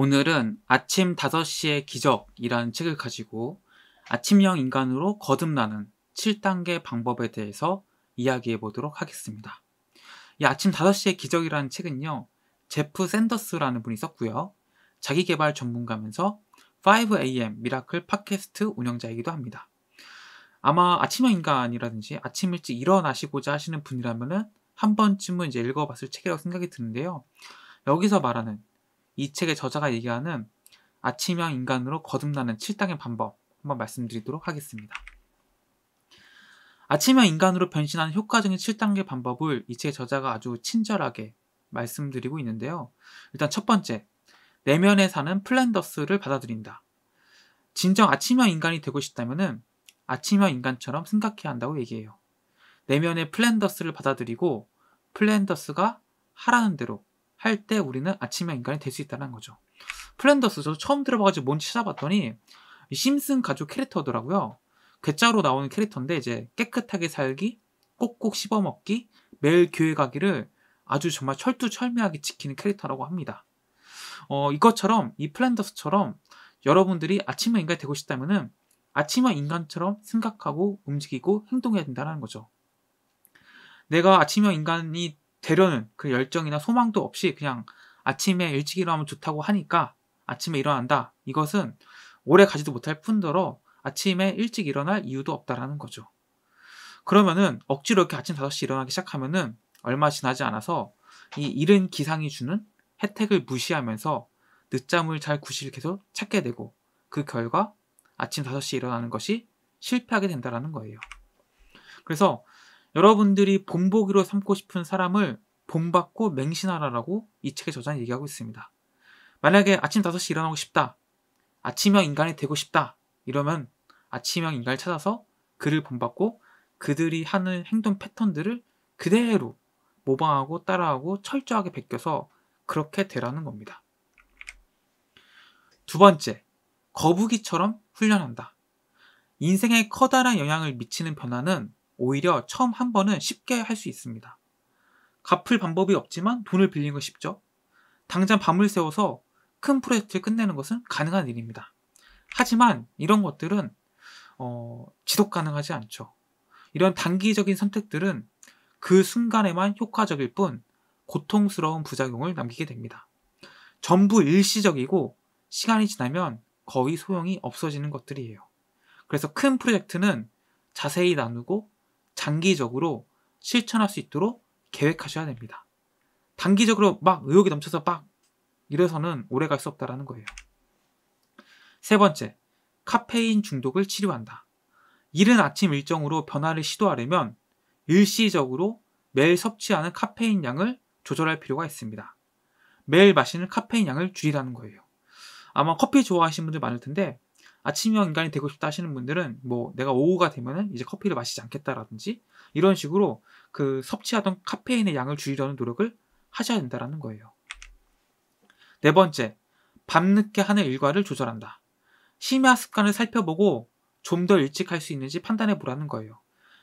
오늘은 아침 5시의 기적이라는 책을 가지고 아침형 인간으로 거듭나는 7단계 방법에 대해서 이야기해 보도록 하겠습니다. 이 아침 5시의 기적이라는 책은요, 제프 샌더스라는 분이 썼고요. 자기개발 전문가면서 5am 미라클 팟캐스트 운영자이기도 합니다. 아마 아침형 인간이라든지 아침 일찍 일어나시고자 하시는 분이라면은 한 번쯤은 이제 읽어봤을 책이라고 생각이 드는데요. 여기서 말하는 이 책의 저자가 얘기하는 아침형 인간으로 거듭나는 7단계 방법 한번 말씀드리도록 하겠습니다. 아침형 인간으로 변신하는 효과적인 7단계 방법을 이 책의 저자가 아주 친절하게 말씀드리고 있는데요. 일단 첫 번째, 내면에 사는 플랜더스를 받아들인다. 진정 아침형 인간이 되고 싶다면 아침형 인간처럼 생각해야 한다고 얘기해요. 내면의 플랜더스를 받아들이고 플랜더스가 하라는 대로 할때 우리는 아침형 인간이 될 수 있다는 거죠. 플랜더스 저 처음 들어봐가지고 뭔지 찾아봤더니 심슨 가족 캐릭터더라고요. 괴짜로 나오는 캐릭터인데 이제 깨끗하게 살기, 꼭꼭 씹어 먹기, 매일 교회 가기를 아주 정말 철두철미하게 지키는 캐릭터라고 합니다. 어, 이것처럼 이 플랜더스처럼 여러분들이 아침형 인간이 되고 싶다면은 아침형 인간처럼 생각하고 움직이고 행동해야 된다는 거죠. 내가 아침형 인간이 재료는그 열정이나 소망도 없이 그냥 아침에 일찍 일어나면 좋다고 하니까 아침에 일어난다. 이것은 오래 가지도 못할 뿐더러 아침에 일찍 일어날 이유도 없다라는 거죠. 그러면은 억지로 이렇게 아침 5시 일어나기 시작하면은 얼마 지나지 않아서 이 이른 기상이 주는 혜택을 무시하면서 늦잠을 잘 구실 계속 찾게 되고 그 결과 아침 5시 일어나는 것이 실패하게 된다라는 거예요. 그래서 여러분들이 본보기로 삼고 싶은 사람을 본받고 맹신하라라고 이 책의 저자는 얘기하고 있습니다. 만약에 아침 5시 일어나고 싶다. 아침형 인간이 되고 싶다. 이러면 아침형 인간을 찾아서 그를 본받고 그들이 하는 행동 패턴들을 그대로 모방하고 따라하고 철저하게 베껴서 그렇게 되라는 겁니다. 두 번째, 거북이처럼 훈련한다. 인생에 커다란 영향을 미치는 변화는 오히려 처음 한 번은 쉽게 할 수 있습니다. 갚을 방법이 없지만 돈을 빌린 건 쉽죠. 당장 밤을 세워서큰 프로젝트를 끝내는 것은 가능한 일입니다. 하지만 이런 것들은 어, 지속 가능하지 않죠. 이런 단기적인 선택들은 그 순간에만 효과적일 뿐 고통스러운 부작용을 남기게 됩니다. 전부 일시적이고 시간이 지나면 거의 소용이 없어지는 것들이에요. 그래서 큰 프로젝트는 자세히 나누고 장기적으로 실천할 수 있도록 계획하셔야 됩니다. 단기적으로 막 의욕이 넘쳐서 막 이래서는 오래 갈 수 없다라는 거예요. 세 번째, 카페인 중독을 치료한다. 이른 아침 일정으로 변화를 시도하려면 일시적으로 매일 섭취하는 카페인 양을 조절할 필요가 있습니다. 매일 마시는 카페인 양을 줄이라는 거예요. 아마 커피 좋아하시는 분들 많을 텐데 아침형 인간이 되고 싶다 하시는 분들은 뭐 내가 오후가 되면은 이제 커피를 마시지 않겠다라든지 이런 식으로 그 섭취하던 카페인의 양을 줄이려는 노력을 하셔야 된다라는 거예요. 네 번째, 밤늦게 하는 일과를 조절한다. 심야 습관을 살펴보고 좀 더 일찍 할 수 있는지 판단해 보라는 거예요.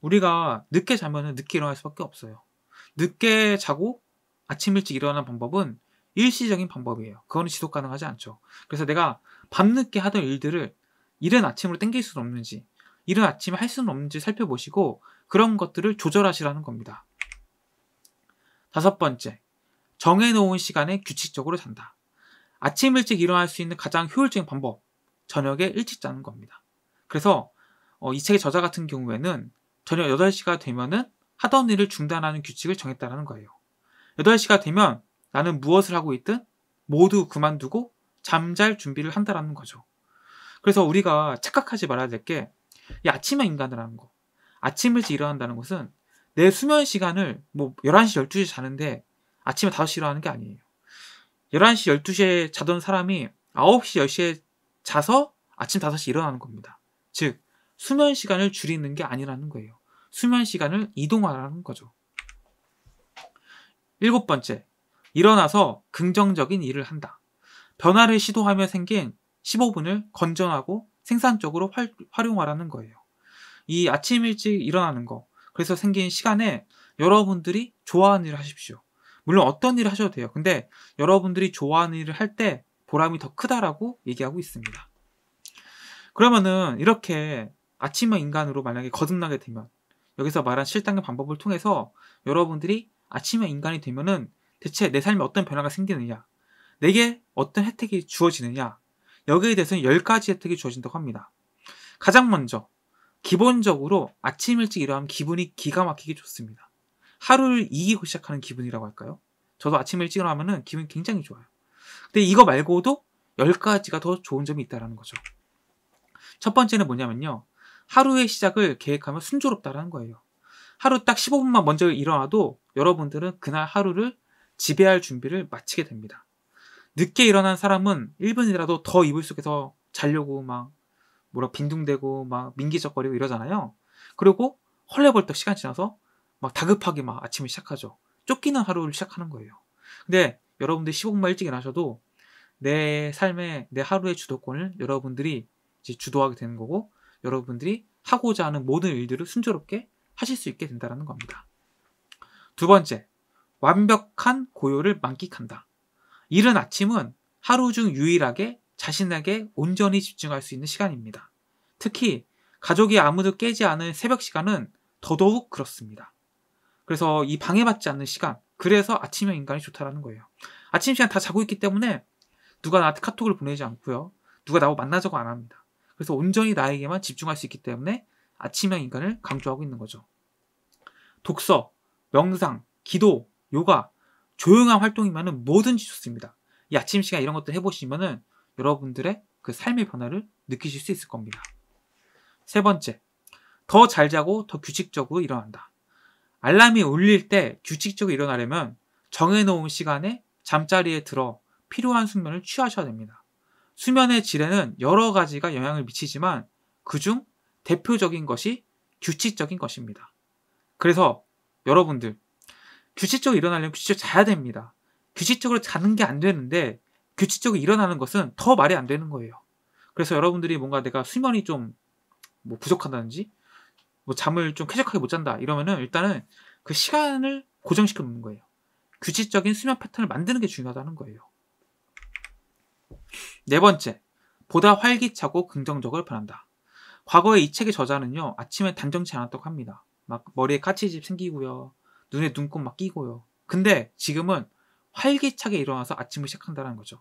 우리가 늦게 자면은 늦게 일어날 수밖에 없어요. 늦게 자고 아침 일찍 일어나는 방법은 일시적인 방법이에요. 그거는 지속 가능하지 않죠. 그래서 내가 밤늦게 하던 일들을 이른 아침으로 땡길 수는 없는지 이른 아침에 할 수는 없는지 살펴보시고 그런 것들을 조절하시라는 겁니다. 다섯 번째, 정해놓은 시간에 규칙적으로 잔다. 아침 일찍 일어날 수 있는 가장 효율적인 방법, 저녁에 일찍 자는 겁니다. 그래서 어, 이 책의 저자 같은 경우에는 저녁 8시가 되면은 하던 일을 중단하는 규칙을 정했다라는 거예요. 8시가 되면 나는 무엇을 하고 있든 모두 그만두고 잠잘 준비를 한다라는 거죠. 그래서 우리가 착각하지 말아야 될 게아침에 인간이라는 거. 아침 일찍 일어난다는 것은 내 수면 시간을 뭐 11시, 12시에 자는데 아침에 5시에 일어나는 게 아니에요. 11시, 12시에 자던 사람이 9시, 10시에 자서 아침 5시에 일어나는 겁니다. 즉, 수면 시간을 줄이는 게 아니라는 거예요. 수면 시간을 이동하라는 거죠. 일곱 번째, 일어나서 긍정적인 일을 한다. 변화를 시도하며 생긴 15분을 건전하고 생산적으로 활, 활용하라는 거예요. 이 아침 일찍 일어나는 거, 그래서 생긴 시간에 여러분들이 좋아하는 일을 하십시오. 물론 어떤 일을 하셔도 돼요. 근데 여러분들이 좋아하는 일을 할 때 보람이 더 크다라고 얘기하고 있습니다. 그러면은 이렇게 아침마 인간으로 만약에 거듭나게 되면 여기서 말한 실단계 방법을 통해서 여러분들이 아침마 인간이 되면은 대체 내 삶에 어떤 변화가 생기느냐, 내게 어떤 혜택이 주어지느냐 여기에 대해서는 10가지 혜택이 주어진다고 합니다. 가장 먼저 기본적으로 아침 일찍 일어나면 기분이 기가 막히게 좋습니다. 하루를 이기고 시작하는 기분이라고 할까요? 저도 아침 일찍 일어나면 기분이 굉장히 좋아요. 근데 이거 말고도 10가지가 더 좋은 점이 있다는 거죠. 첫 번째는 뭐냐면요. 하루의 시작을 계획하면 순조롭다라는 거예요. 하루 딱 15분만 먼저 일어나도 여러분들은 그날 하루를 지배할 준비를 마치게 됩니다. 늦게 일어난 사람은 1분이라도 더 이불 속에서 자려고 막 뭐라 빈둥대고 막 민기적거리고 이러잖아요. 그리고 헐레벌떡 시간 지나서 막 다급하게 막 아침을 시작하죠. 쫓기는 하루를 시작하는 거예요. 근데 여러분들 15분만 일찍 일어나셔도 내 삶의 내 하루의 주도권을 여러분들이 이제 주도하게 되는 거고 여러분들이 하고자 하는 모든 일들을 순조롭게 하실 수 있게 된다는 겁니다. 두 번째, 완벽한 고요를 만끽한다. 이른 아침은 하루 중 유일하게 자신에게 온전히 집중할 수 있는 시간입니다. 특히 가족이 아무도 깨지 않은 새벽 시간은 더더욱 그렇습니다. 그래서 이 방해받지 않는 시간, 그래서 아침형 인간이 좋다라는 거예요. 아침 시간 다 자고 있기 때문에 누가 나한테 카톡을 보내지 않고요. 누가 나하고 만나자고 안 합니다. 그래서 온전히 나에게만 집중할 수 있기 때문에 아침형 인간을 강조하고 있는 거죠. 독서, 명상, 기도, 요가 조용한 활동이면은 뭐든지 좋습니다. 이 아침 시간 이런 것들 해보시면은 여러분들의 그 삶의 변화를 느끼실 수 있을 겁니다. 세 번째, 더 잘 자고 더 규칙적으로 일어난다. 알람이 울릴 때 규칙적으로 일어나려면 정해놓은 시간에 잠자리에 들어 필요한 수면을 취하셔야 됩니다. 수면의 질에는 여러 가지가 영향을 미치지만 그 중 대표적인 것이 규칙적인 것입니다. 그래서 여러분들 규칙적으로 일어나려면 규칙적으로 자야 됩니다. 규칙적으로 자는 게 안 되는데 규칙적으로 일어나는 것은 더 말이 안 되는 거예요. 그래서 여러분들이 뭔가 내가 수면이 좀 뭐 부족하다든지 뭐 잠을 좀 쾌적하게 못 잔다 이러면은 일단은 그 시간을 고정시켜 놓는 거예요. 규칙적인 수면 패턴을 만드는 게 중요하다는 거예요. 네 번째, 보다 활기차고 긍정적으로 변한다. 과거에 이 책의 저자는요, 아침에 단정치 않았다고 합니다. 막 머리에 까치집 생기고요. 눈에 눈곱 막 끼고요. 근데 지금은 활기차게 일어나서 아침을 시작한다는 거죠.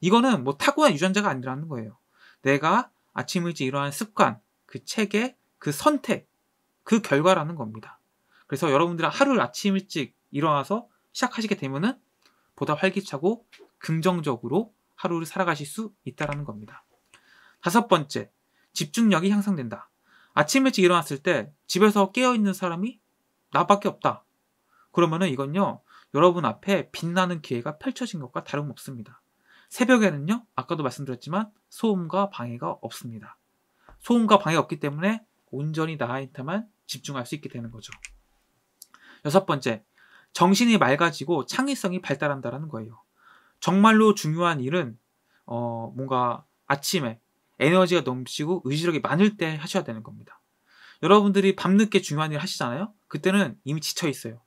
이거는 뭐 타고난 유전자가 아니라는 거예요. 내가 아침 일찍 일어나는 습관, 그 체계, 그 선택, 그 결과라는 겁니다. 그래서 여러분들 은 하루를 아침 일찍 일어나서 시작하시게 되면은 보다 활기차고 긍정적으로 하루를 살아가실 수 있다라는 겁니다. 다섯 번째, 집중력이 향상된다. 아침 일찍 일어났을 때 집에서 깨어있는 사람이 나밖에 없다. 그러면은 이건요, 여러분 앞에 빛나는 기회가 펼쳐진 것과 다름없습니다. 새벽에는요, 아까도 말씀드렸지만 소음과 방해가 없습니다. 소음과 방해가 없기 때문에 온전히 나한테만 집중할 수 있게 되는 거죠. 여섯 번째, 정신이 맑아지고 창의성이 발달한다라는 거예요. 정말로 중요한 일은 어, 뭔가 아침에 에너지가 넘치고 의지력이 많을 때 하셔야 되는 겁니다. 여러분들이 밤늦게 중요한 일 하시잖아요. 그때는 이미 지쳐 있어요.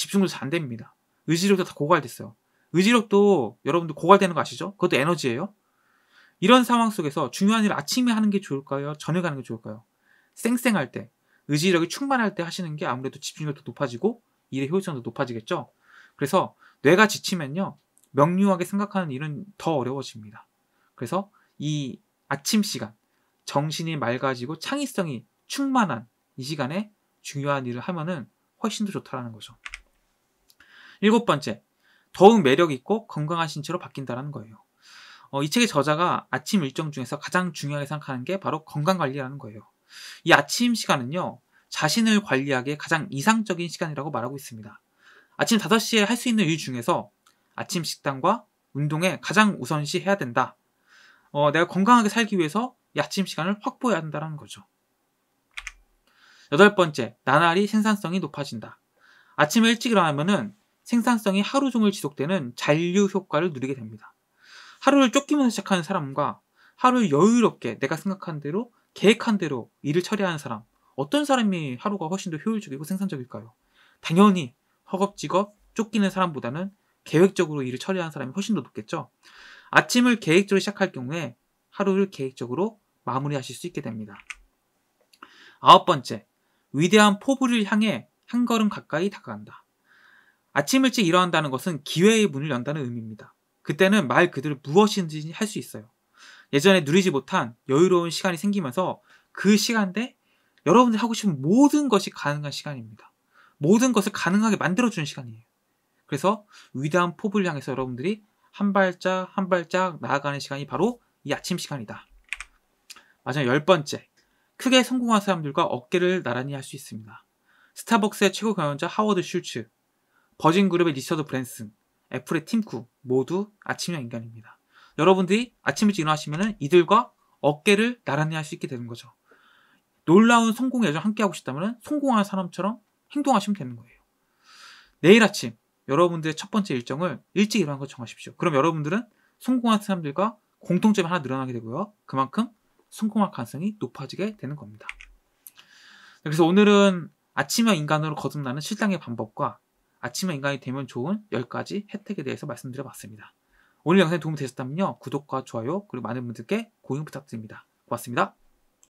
집중력도 안 됩니다. 의지력도 다 고갈됐어요. 의지력도 여러분들 고갈되는 거 아시죠? 그것도 에너지예요. 이런 상황 속에서 중요한 일 아침에 하는 게 좋을까요? 저녁에 하는 게 좋을까요? 쌩쌩할 때, 의지력이 충만할 때 하시는 게 아무래도 집중력도 높아지고 일의 효율성도 높아지겠죠. 그래서 뇌가 지치면요. 명료하게 생각하는 일은 더 어려워집니다. 그래서 이 아침 시간, 정신이 맑아지고 창의성이 충만한 이 시간에 중요한 일을 하면은 훨씬 더 좋다라는 거죠. 일곱 번째, 더욱 매력 있고 건강한 신체로 바뀐다라는 거예요. 어, 이 책의 저자가 아침 일정 중에서 가장 중요하게 생각하는 게 바로 건강 관리라는 거예요. 이 아침 시간은요, 자신을 관리하기에 가장 이상적인 시간이라고 말하고 있습니다. 아침 5시에 할 수 있는 일 중에서 아침 식단과 운동에 가장 우선시 해야 된다. 어, 내가 건강하게 살기 위해서 아침 시간을 확보해야 한다는 거죠. 여덟 번째, 나날이 생산성이 높아진다. 아침에 일찍 일어나면은 생산성이 하루 종일 지속되는 잔류 효과를 누리게 됩니다. 하루를 쫓기면서 시작하는 사람과 하루를 여유롭게 내가 생각한 대로 계획한 대로 일을 처리하는 사람 어떤 사람이 하루가 훨씬 더 효율적이고 생산적일까요? 당연히 허겁지겁 쫓기는 사람보다는 계획적으로 일을 처리하는 사람이 훨씬 더 높겠죠. 아침을 계획적으로 시작할 경우에 하루를 계획적으로 마무리하실 수 있게 됩니다. 아홉 번째, 위대한 포부를 향해 한 걸음 가까이 다가간다. 아침 일찍 일어난다는 것은 기회의 문을 연다는 의미입니다. 그때는 말 그대로 무엇인든지할 수 있어요. 예전에 누리지 못한 여유로운 시간이 생기면서 그 시간대 여러분들이 하고 싶은 모든 것이 가능한 시간입니다. 모든 것을 가능하게 만들어주는 시간이에요. 그래서 위대한 포부를 향해서 여러분들이 한 발짝 한 발짝 나아가는 시간이 바로 이 아침 시간이다. 마지막 열 번째. 크게 성공한 사람들과 어깨를 나란히 할 수 있습니다. 스타벅스의 최고 경영자 하워드 슐츠. 버진그룹의 리처드 브랜슨, 애플의 팀쿡 모두 아침형 인간입니다. 여러분들이 아침 일찍 일어나시면 이들과 어깨를 나란히 할 수 있게 되는 거죠. 놀라운 성공 여정 함께 하고 싶다면 성공한 사람처럼 행동하시면 되는 거예요. 내일 아침 여러분들의 첫 번째 일정을 일찍 일어나는 걸 정하십시오. 그럼 여러분들은 성공한 사람들과 공통점이 하나 늘어나게 되고요. 그만큼 성공할 가능성이 높아지게 되는 겁니다. 그래서 오늘은 아침형 인간으로 거듭나는 실당의 방법과 아침에 인간이 되면 좋은 10가지 혜택에 대해서 말씀드려봤습니다. 오늘 영상이 도움이 되셨다면요. 구독과 좋아요 그리고 많은 분들께 공유 부탁드립니다. 고맙습니다.